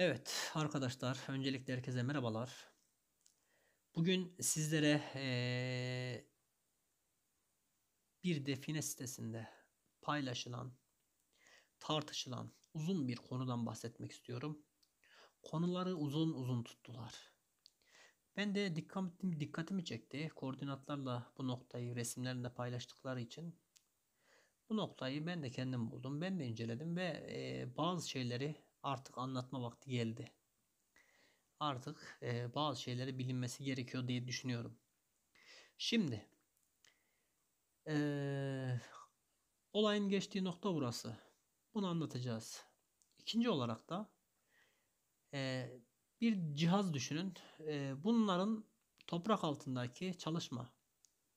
Evet arkadaşlar öncelikle herkese merhabalar. Bugün sizlere ee, bir define sitesinde paylaşılan, tartışılan uzun bir konudan bahsetmek istiyorum. Konuları uzun uzun tuttular. Ben de dikkatimi dikkatimi çekti. Koordinatlarla bu noktayı resimlerinde paylaştıkları için bu noktayı ben de kendim buldum. Ben de inceledim ve e, bazı şeyleri artık anlatma vakti geldi. Artık e, bazı şeyleri bilinmesi gerekiyor diye düşünüyorum. Şimdi e, olayın geçtiği nokta burası. Bunu anlatacağız. İkinci olarak da e, bir cihaz düşünün. E, bunların toprak altındaki çalışma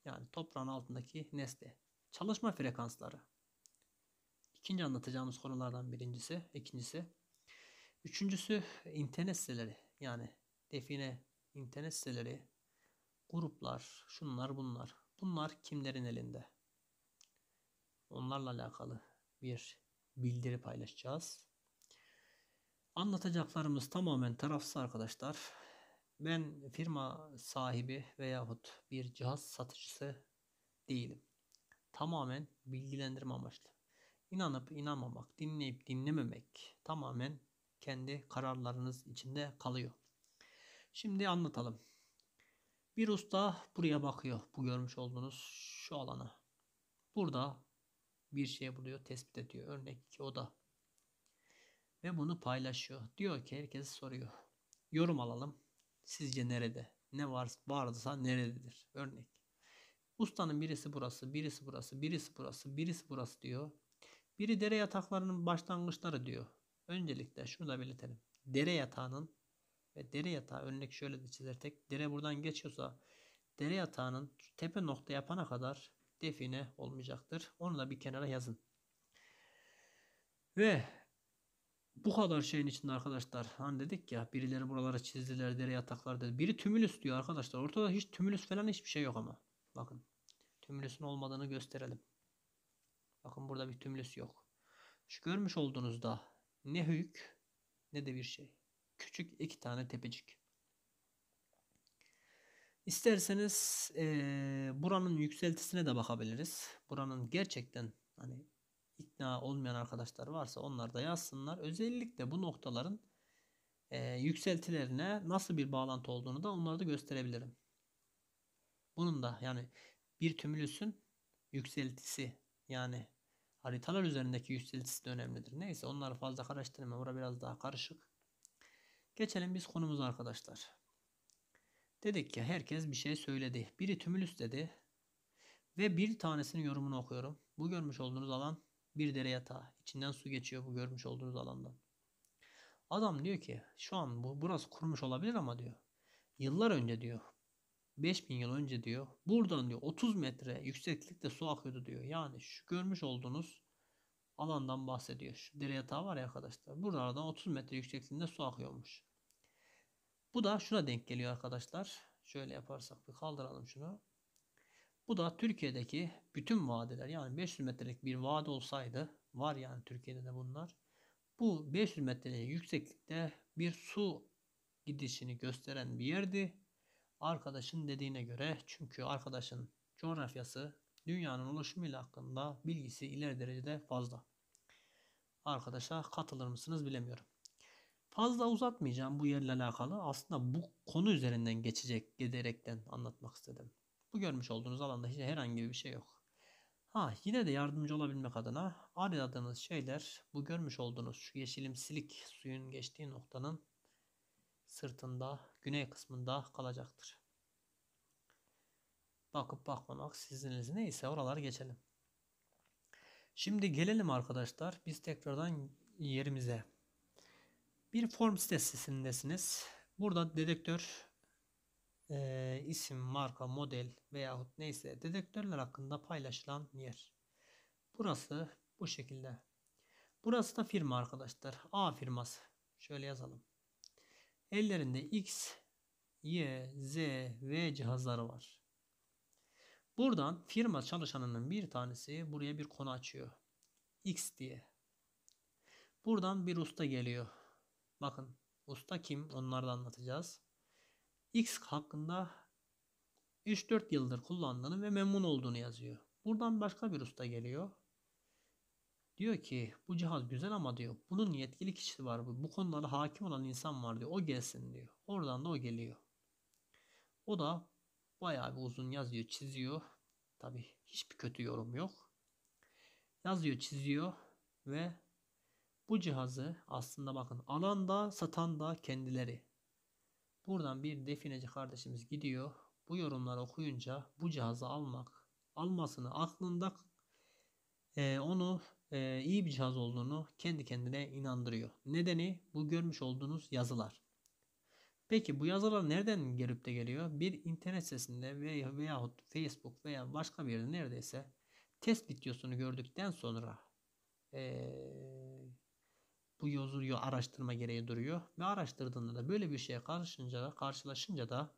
yani toprağın altındaki nesne çalışma frekansları. İkinci anlatacağımız konulardan birincisi, ikincisi Üçüncüsü internet siteleri. Yani define internet siteleri, gruplar, şunlar bunlar. Bunlar kimlerin elinde? Onlarla alakalı bir bildiri paylaşacağız. Anlatacaklarımız tamamen tarafsız arkadaşlar. Ben firma sahibi veyahut bir cihaz satıcısı değilim. Tamamen bilgilendirme amaçlı. İnanıp inanmamak, dinleyip dinlememek tamamen kendi kararlarınız içinde kalıyor. Şimdi anlatalım. Bir usta buraya bakıyor. Bu görmüş olduğunuz şu alana. Burada bir şey buluyor, tespit ediyor. Örnek ki oda. Ve bunu paylaşıyor. Diyor ki herkes soruyor. Yorum alalım. Sizce nerede? Ne var, varsa nerededir? Örnek. Ustanın birisi burası, birisi burası, birisi burası, birisi burası diyor. Biri dere yataklarının başlangıçları diyor. Öncelikle şurada belirtelim. Dere yatağının ve dere yatağı örnek şöyle de çizersek dere buradan geçiyorsa dere yatağının tepe nokta yapana kadar define olmayacaktır. Onu da bir kenara yazın. Ve bu kadar şeyin içinde arkadaşlar hani dedik ya birileri buralara çizdiler dere yataklar dedi. Biri tümülüs diyor arkadaşlar. Ortada hiç tümülüs falan hiçbir şey yok ama. Bakın tümülüsün olmadığını gösterelim. Bakın burada bir tümülüs yok. Şu görmüş olduğunuzda ne hüyük, ne de bir şey. Küçük iki tane tepecik. İsterseniz e, buranın yükseltisine de bakabiliriz. Buranın gerçekten hani ikna olmayan arkadaşlar varsa onlar da yazsınlar. Özellikle bu noktaların e, yükseltilerine nasıl bir bağlantı olduğunu da onlara da gösterebilirim. Bunun da yani bir tümülüsün yükseltisi yani haritalar üzerindeki yükseltisi de önemlidir. Neyse onları fazla karıştırma. Bura biraz daha karışık. Geçelim biz konumuz arkadaşlar. Dedik ki herkes bir şey söyledi. Biri tümülüs dedi. Ve bir tanesinin yorumunu okuyorum. Bu görmüş olduğunuz alan bir dere yatağı. İçinden su geçiyor bu görmüş olduğunuz alandan. Adam diyor ki şu an bu burası kurmuş olabilir ama diyor. Yıllar önce diyor 5000 yıl önce diyor buradan diyor 30 metre yükseklikte su akıyordu diyor. Yani şu görmüş olduğunuz alandan bahsediyor. Şu dere yatağı var ya arkadaşlar. Buradan 30 metre yüksekliğinde su akıyormuş. Bu da şuna denk geliyor arkadaşlar. Şöyle yaparsak bir kaldıralım şunu. Bu da Türkiye'deki bütün vadeler. yani 500 metrelik bir vadi olsaydı var yani Türkiye'de de bunlar. Bu 500 metre yükseklikte bir su gidişini gösteren bir yerdi arkadaşın dediğine göre çünkü arkadaşın coğrafyası dünyanın oluşumuyla hakkında bilgisi ileri derecede fazla. Arkadaşa katılır mısınız bilemiyorum. Fazla uzatmayacağım bu yerle alakalı. Aslında bu konu üzerinden geçecek giderekten anlatmak istedim. Bu görmüş olduğunuz alanda hiç herhangi bir şey yok. Ha yine de yardımcı olabilmek adına aradığınız şeyler bu görmüş olduğunuz şu yeşilimsilik suyun geçtiği noktanın sırtında güney kısmında kalacaktır. Bakıp bakmamak sizinize neyse oralar geçelim. Şimdi gelelim arkadaşlar biz tekrardan yerimize. Bir form sitesindesiniz. Burada dedektör e, isim, marka, model veyahut neyse dedektörler hakkında paylaşılan yer. Burası bu şekilde. Burası da firma arkadaşlar. A firması. Şöyle yazalım. Ellerinde X, Y, Z, V cihazları var. Buradan firma çalışanının bir tanesi buraya bir konu açıyor. X diye. Buradan bir usta geliyor. Bakın usta kim onları da anlatacağız. X hakkında 3-4 yıldır kullandığını ve memnun olduğunu yazıyor. Buradan başka bir usta geliyor. Diyor ki bu cihaz güzel ama diyor bunun yetkili kişisi var. Bu konulara hakim olan insan var diyor. O gelsin diyor. Oradan da o geliyor. O da bayağı bir uzun yazıyor çiziyor. Tabi hiçbir kötü yorum yok. Yazıyor çiziyor ve bu cihazı aslında bakın alan da satan da kendileri. Buradan bir defineci kardeşimiz gidiyor. Bu yorumları okuyunca bu cihazı almak almasını aklında e, onu e, iyi bir cihaz olduğunu kendi kendine inandırıyor. Nedeni bu görmüş olduğunuz yazılar. Peki bu yazılar nereden gelip de geliyor? Bir internet sitesinde veya veyahut Facebook veya başka bir yerde neredeyse test videosunu gördükten sonra e, bu yazıyor araştırma gereği duruyor ve araştırdığında da böyle bir şeye karşılaşınca, karşılaşınca da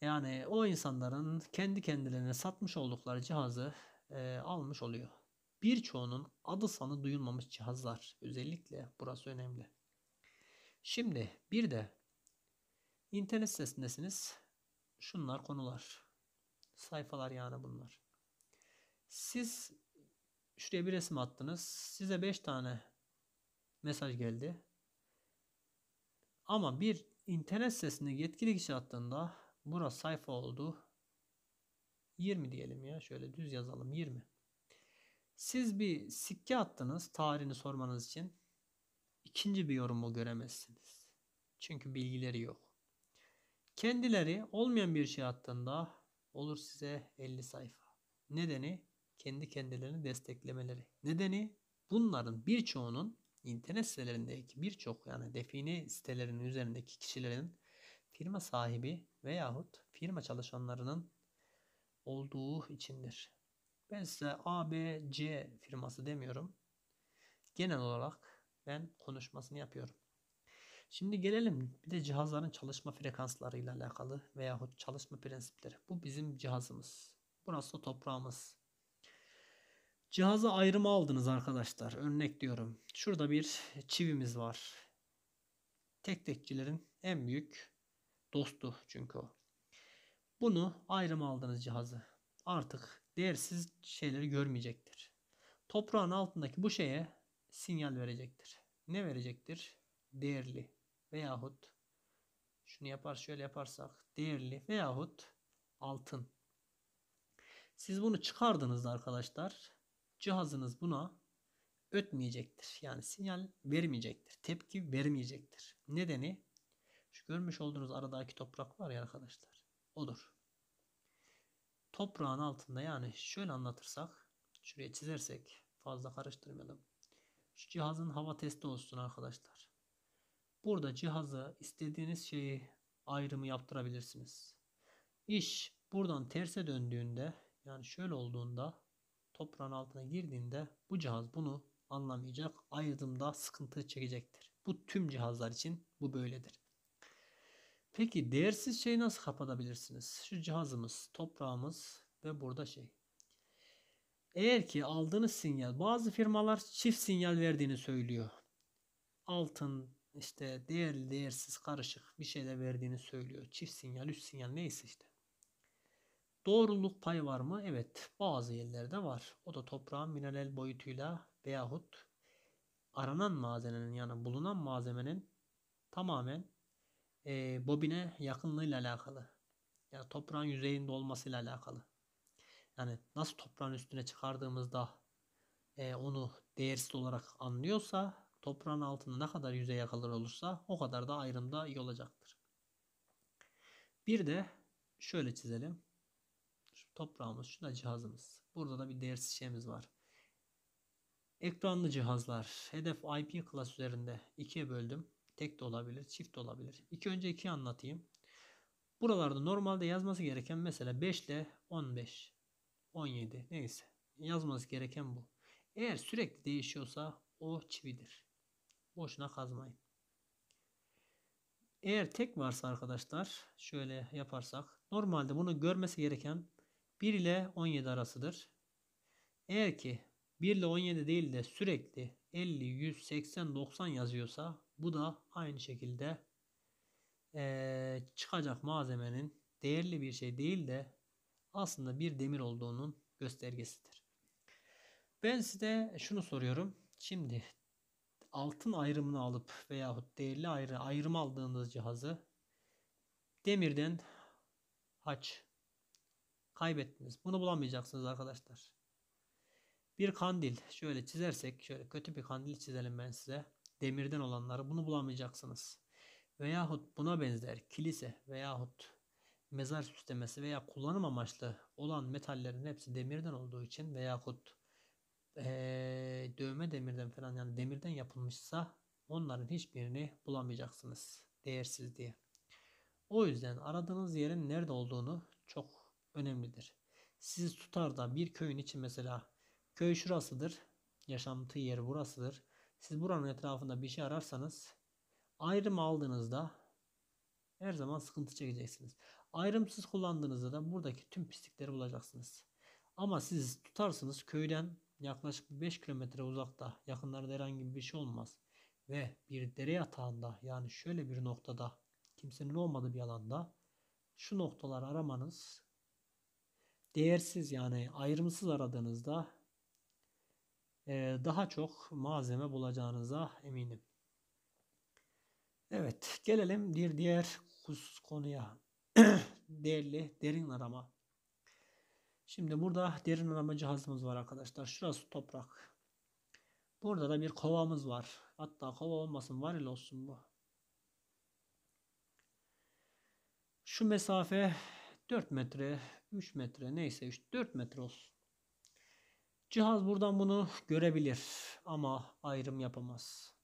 yani o insanların kendi kendilerine satmış oldukları cihazı e, almış oluyor. Birçoğunun adı sanı duyulmamış cihazlar. Özellikle burası önemli. Şimdi bir de internet sitesindesiniz. Şunlar konular. Sayfalar yani bunlar. Siz şuraya bir resim attınız. Size 5 tane mesaj geldi. Ama bir internet sitesinde yetkili kişi attığında burası sayfa oldu 20 diyelim ya. Şöyle düz yazalım 20. Siz bir sikke attınız tarihini sormanız için. İkinci bir yorumu göremezsiniz. Çünkü bilgileri yok. Kendileri olmayan bir şey attığında olur size 50 sayfa. Nedeni kendi kendilerini desteklemeleri. Nedeni bunların birçoğunun internet sitelerindeki birçok yani define sitelerinin üzerindeki kişilerin firma sahibi veyahut firma çalışanlarının olduğu içindir. Ben size A, B, C firması demiyorum. Genel olarak ben konuşmasını yapıyorum. Şimdi gelelim bir de cihazların çalışma frekanslarıyla alakalı veyahut çalışma prensipleri. Bu bizim cihazımız. Burası da toprağımız. Cihaza ayrımı aldınız arkadaşlar. Örnek diyorum. Şurada bir çivimiz var. Tek tekçilerin en büyük dostu çünkü o. Bunu ayrım aldığınız cihazı artık değersiz şeyleri görmeyecektir. Toprağın altındaki bu şeye sinyal verecektir. Ne verecektir? Değerli veyahut şunu yapar şöyle yaparsak değerli veyahut altın. Siz bunu çıkardığınızda arkadaşlar cihazınız buna ötmeyecektir. Yani sinyal vermeyecektir. Tepki vermeyecektir. Nedeni şu görmüş olduğunuz aradaki toprak var ya arkadaşlar. Olur. Toprağın altında yani şöyle anlatırsak, şuraya çizersek fazla karıştırmayalım. Şu cihazın hava testi olsun arkadaşlar. Burada cihazı istediğiniz şeyi ayrımı yaptırabilirsiniz. İş buradan terse döndüğünde yani şöyle olduğunda toprağın altına girdiğinde bu cihaz bunu anlamayacak. Ayırdığımda sıkıntı çekecektir. Bu tüm cihazlar için bu böyledir. Peki değersiz şeyi nasıl kapatabilirsiniz? Şu cihazımız, toprağımız ve burada şey. Eğer ki aldığınız sinyal, bazı firmalar çift sinyal verdiğini söylüyor. Altın, işte değerli, değersiz, karışık bir şey de verdiğini söylüyor. Çift sinyal, üst sinyal neyse işte. Doğruluk payı var mı? Evet. Bazı yerlerde var. O da toprağın mineral boyutuyla veyahut aranan malzemenin yani bulunan malzemenin tamamen e, bobine yakınlığıyla alakalı. Yani toprağın yüzeyinde olmasıyla alakalı. Yani nasıl toprağın üstüne çıkardığımızda e, onu değersiz olarak anlıyorsa toprağın altında ne kadar yüzey kalır olursa o kadar da ayrımda iyi olacaktır. Bir de şöyle çizelim. Şu toprağımız, şu da cihazımız. Burada da bir değersiz şeyimiz var. Ekranlı cihazlar. Hedef IP klas üzerinde ikiye böldüm tek de olabilir, çift de olabilir. İki önce 2'yi anlatayım. Buralarda normalde yazması gereken mesela 5 ile 15, 17 neyse yazması gereken bu. Eğer sürekli değişiyorsa o çividir. Boşuna kazmayın. Eğer tek varsa arkadaşlar şöyle yaparsak normalde bunu görmesi gereken 1 ile 17 arasıdır. Eğer ki 1 ile 17 değil de sürekli 50, 100, 80, 90 yazıyorsa bu da aynı şekilde e, çıkacak malzemenin değerli bir şey değil de aslında bir demir olduğunun göstergesidir. Ben size şunu soruyorum. Şimdi altın ayrımını alıp veyahut değerli ayrı ayrım aldığınız cihazı demirden haç kaybettiniz. Bunu bulamayacaksınız arkadaşlar. Bir kandil şöyle çizersek şöyle kötü bir kandil çizelim ben size demirden olanları bunu bulamayacaksınız. Veyahut buna benzer kilise veyahut mezar süslemesi veya kullanım amaçlı olan metallerin hepsi demirden olduğu için veyahut ee, dövme demirden falan yani demirden yapılmışsa onların hiçbirini bulamayacaksınız. Değersiz diye. O yüzden aradığınız yerin nerede olduğunu çok önemlidir. Sizi tutar da bir köyün için mesela köy şurasıdır. Yaşantı yeri burasıdır. Siz buranın etrafında bir şey ararsanız ayrım aldığınızda her zaman sıkıntı çekeceksiniz. Ayrımsız kullandığınızda da buradaki tüm pislikleri bulacaksınız. Ama siz tutarsınız köyden yaklaşık 5 kilometre uzakta yakınlarda herhangi bir şey olmaz. Ve bir dere yatağında yani şöyle bir noktada kimsenin olmadığı bir alanda şu noktaları aramanız değersiz yani ayrımsız aradığınızda ee, daha çok malzeme bulacağınıza eminim. Evet gelelim bir diğer konuya. Değerli derin arama. Şimdi burada derin arama cihazımız var arkadaşlar. Şurası toprak. Burada da bir kovamız var. Hatta kova olmasın var ile olsun bu. Şu mesafe 4 metre, 3 metre neyse 3, 4 metre olsun. Cihaz buradan bunu görebilir ama ayrım yapamaz.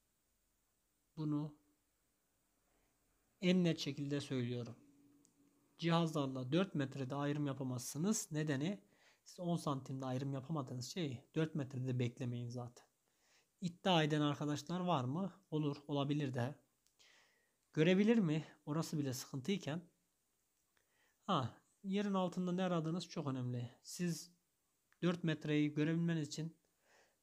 Bunu en net şekilde söylüyorum. Cihazlarla 4 metrede ayrım yapamazsınız. Nedeni siz 10 santimde ayrım yapamadığınız şeyi 4 metrede beklemeyin zaten. İddia eden arkadaşlar var mı? Olur, olabilir de. Görebilir mi? Orası bile sıkıntıyken. Ha, yerin altında ne aradığınız çok önemli. Siz 4 metreyi görebilmeniz için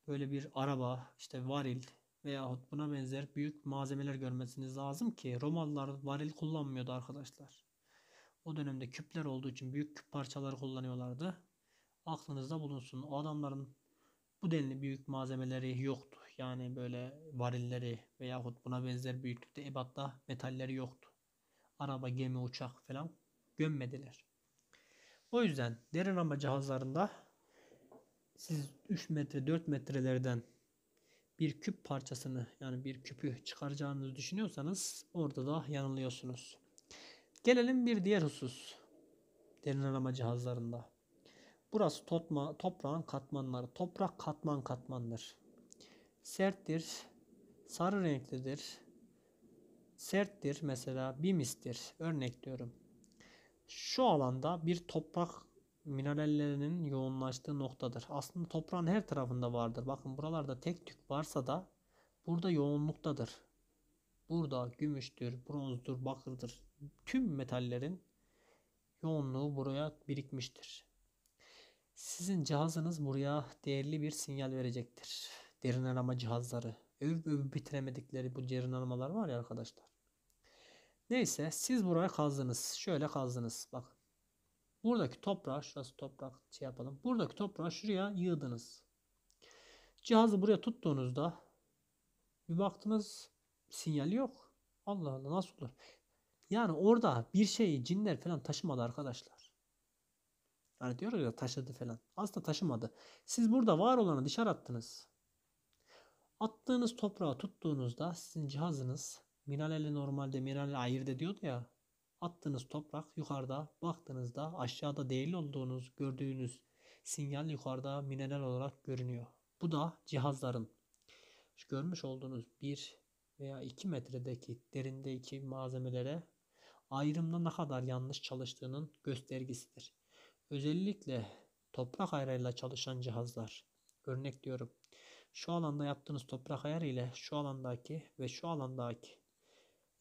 böyle bir araba, işte varil veyahut buna benzer büyük malzemeler görmesiniz lazım ki Romalılar varil kullanmıyordu arkadaşlar. O dönemde küpler olduğu için büyük küp parçaları kullanıyorlardı. Aklınızda bulunsun. O adamların bu denli büyük malzemeleri yoktu. Yani böyle varilleri veyahut buna benzer büyüklükte ebatta metalleri yoktu. Araba, gemi, uçak falan gömmediler. O yüzden derin ramba cihazlarında siz 3 metre 4 metrelerden bir küp parçasını yani bir küpü çıkaracağınızı düşünüyorsanız orada da yanılıyorsunuz. Gelelim bir diğer husus. Derin arama cihazlarında. Burası topma, toprağın katmanları. Toprak katman katmandır. Serttir. Sarı renklidir. Serttir mesela bimistir. Örnek diyorum. Şu alanda bir toprak minerallerinin yoğunlaştığı noktadır. Aslında toprağın her tarafında vardır. Bakın buralarda tek tük varsa da burada yoğunluktadır. Burada gümüştür, bronzdur, bakırdır. Tüm metallerin yoğunluğu buraya birikmiştir. Sizin cihazınız buraya değerli bir sinyal verecektir. Derin arama cihazları. Övüp övüp bitiremedikleri bu derin aramalar var ya arkadaşlar. Neyse siz buraya kazdınız. Şöyle kazdınız. Bakın Buradaki toprağı şurası toprak şey yapalım. Buradaki toprağı şuraya yığdınız. Cihazı buraya tuttuğunuzda bir baktınız sinyal yok. Allah Allah nasıl olur? Yani orada bir şeyi cinler falan taşımadı arkadaşlar. Yani diyor ya taşıdı falan. Aslında taşımadı. Siz burada var olanı dışarı attınız. Attığınız toprağı tuttuğunuzda sizin cihazınız minerali normalde Minaleli ayırt ediyordu ya. Attığınız toprak yukarıda baktığınızda aşağıda değil olduğunuz gördüğünüz sinyal yukarıda mineral olarak görünüyor. Bu da cihazların şu görmüş olduğunuz 1 veya 2 metredeki derindeki malzemelere ayrımda ne kadar yanlış çalıştığının göstergesidir. Özellikle toprak ayarıyla çalışan cihazlar. Örnek diyorum. Şu alanda yaptığınız toprak ayarı ile şu alandaki ve şu alandaki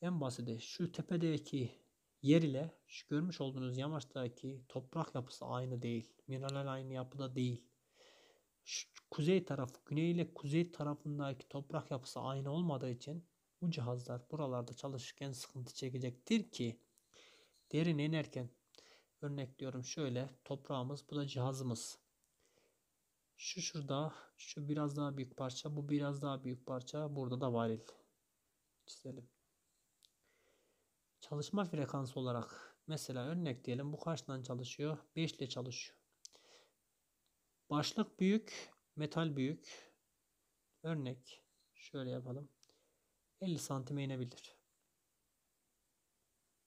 en basiti şu tepedeki Yer ile şu görmüş olduğunuz yamaçtaki toprak yapısı aynı değil. Mineral aynı yapıda değil. Şu kuzey tarafı, güney ile kuzey tarafındaki toprak yapısı aynı olmadığı için bu cihazlar buralarda çalışırken sıkıntı çekecektir ki derin inerken örnek diyorum şöyle toprağımız bu da cihazımız. Şu şurada şu biraz daha büyük parça bu biraz daha büyük parça burada da varil çizelim. Çalışma frekansı olarak mesela örnek diyelim bu kaçtan çalışıyor? 5 ile çalışıyor. Başlık büyük, metal büyük. Örnek şöyle yapalım. 50 santime inebilir.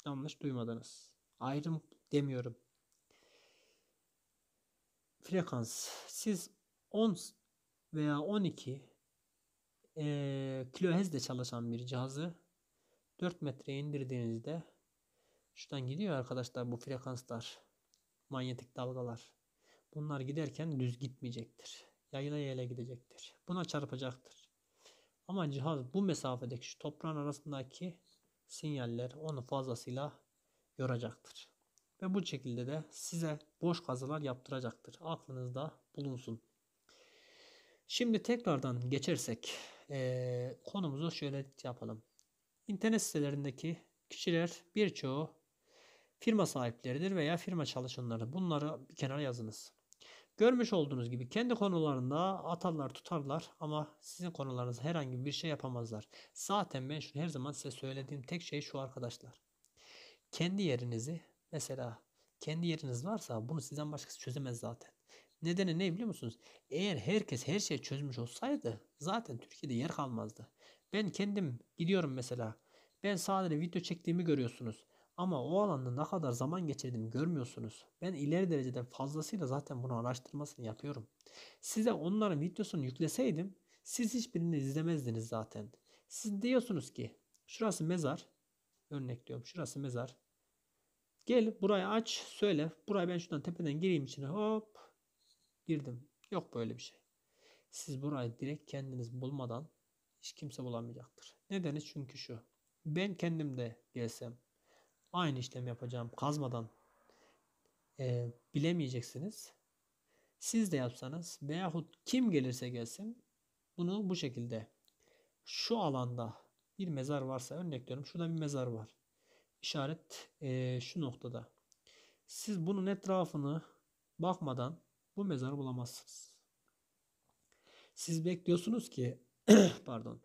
Yanlış duymadınız. Ayrım demiyorum. Frekans. Siz 10 veya 12 e, kilohertzde çalışan bir cihazı 4 metre indirdiğinizde şuradan gidiyor arkadaşlar bu frekanslar, manyetik dalgalar. Bunlar giderken düz gitmeyecektir. Yayla yayla gidecektir. Buna çarpacaktır. Ama cihaz bu mesafedeki şu toprağın arasındaki sinyaller onu fazlasıyla yoracaktır. Ve bu şekilde de size boş kazılar yaptıracaktır. Aklınızda bulunsun. Şimdi tekrardan geçersek e, konumuzu şöyle yapalım. İnternet sitelerindeki kişiler birçoğu firma sahipleridir veya firma çalışanları. Bunları bir kenara yazınız. Görmüş olduğunuz gibi kendi konularında atarlar tutarlar ama sizin konularınızda herhangi bir şey yapamazlar. Zaten ben şunu her zaman size söylediğim tek şey şu arkadaşlar. Kendi yerinizi mesela kendi yeriniz varsa bunu sizden başkası çözemez zaten. Nedeni ne biliyor musunuz? Eğer herkes her şeyi çözmüş olsaydı zaten Türkiye'de yer kalmazdı. Ben kendim gidiyorum mesela. Ben sadece video çektiğimi görüyorsunuz. Ama o alanda ne kadar zaman geçirdim görmüyorsunuz. Ben ileri derecede fazlasıyla zaten bunu araştırmasını yapıyorum. Size onların videosunu yükleseydim siz hiçbirini izlemezdiniz zaten. Siz diyorsunuz ki şurası mezar. Örnek diyorum şurası mezar. Gel burayı aç söyle. Burayı ben şuradan tepeden gireyim içine hop girdim. Yok böyle bir şey. Siz burayı direkt kendiniz bulmadan hiç kimse bulamayacaktır. Nedeni çünkü şu. Ben kendim de gelsem aynı işlem yapacağım kazmadan e, bilemeyeceksiniz. Siz de yapsanız veyahut kim gelirse gelsin bunu bu şekilde şu alanda bir mezar varsa örnek diyorum şurada bir mezar var. İşaret e, şu noktada. Siz bunun etrafını bakmadan bu mezarı bulamazsınız. Siz bekliyorsunuz ki Pardon.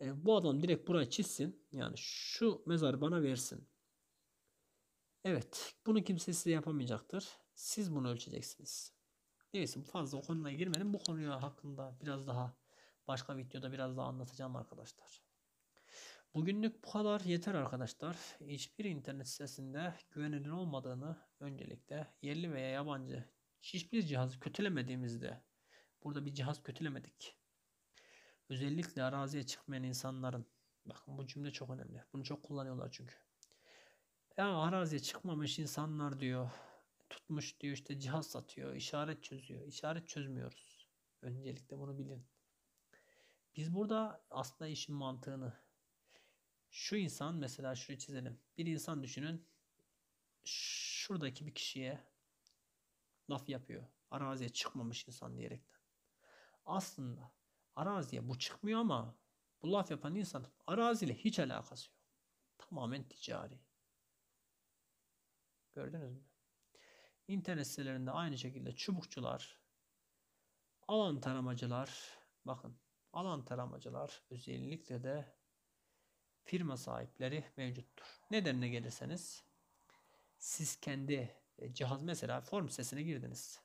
E, bu adam direkt burayı çizsin. Yani şu mezarı bana versin. Evet. Bunu kimse size yapamayacaktır. Siz bunu ölçeceksiniz. Neyse fazla o konuya girmedim. Bu konuya hakkında biraz daha başka videoda biraz daha anlatacağım arkadaşlar. Bugünlük bu kadar yeter arkadaşlar. Hiçbir internet sitesinde güvenilir olmadığını öncelikle yerli veya yabancı hiçbir cihazı kötülemediğimizde burada bir cihaz kötülemedik. Özellikle araziye çıkmayan insanların bakın bu cümle çok önemli. Bunu çok kullanıyorlar çünkü. Ya araziye çıkmamış insanlar diyor tutmuş diyor işte cihaz satıyor, işaret çözüyor. İşaret çözmüyoruz. Öncelikle bunu bilin. Biz burada aslında işin mantığını şu insan mesela şurayı çizelim. Bir insan düşünün şuradaki bir kişiye laf yapıyor. Araziye çıkmamış insan diyerekten. Aslında araziye bu çıkmıyor ama bu laf yapan insan araziyle hiç alakası yok. Tamamen ticari. Gördünüz mü? İnternet sitelerinde aynı şekilde çubukçular, alan taramacılar, bakın alan taramacılar özellikle de firma sahipleri mevcuttur. Nedenine gelirseniz siz kendi e, cihaz mesela form sitesine girdiniz.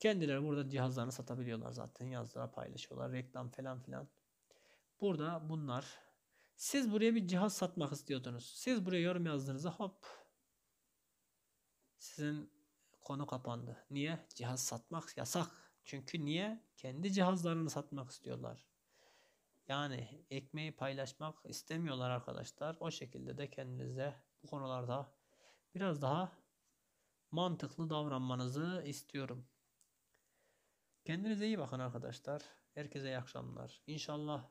Kendileri burada cihazlarını satabiliyorlar zaten. Yazdıra paylaşıyorlar. Reklam falan filan. Burada bunlar. Siz buraya bir cihaz satmak istiyordunuz. Siz buraya yorum yazdığınızda hop sizin konu kapandı. Niye? Cihaz satmak yasak. Çünkü niye? Kendi cihazlarını satmak istiyorlar. Yani ekmeği paylaşmak istemiyorlar arkadaşlar. O şekilde de kendinize bu konularda biraz daha mantıklı davranmanızı istiyorum. Kendinize iyi bakın arkadaşlar. Herkese iyi akşamlar. İnşallah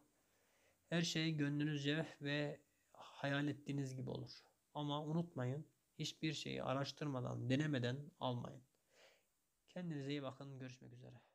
her şey gönlünüzce ve hayal ettiğiniz gibi olur. Ama unutmayın hiçbir şeyi araştırmadan, denemeden almayın. Kendinize iyi bakın. Görüşmek üzere.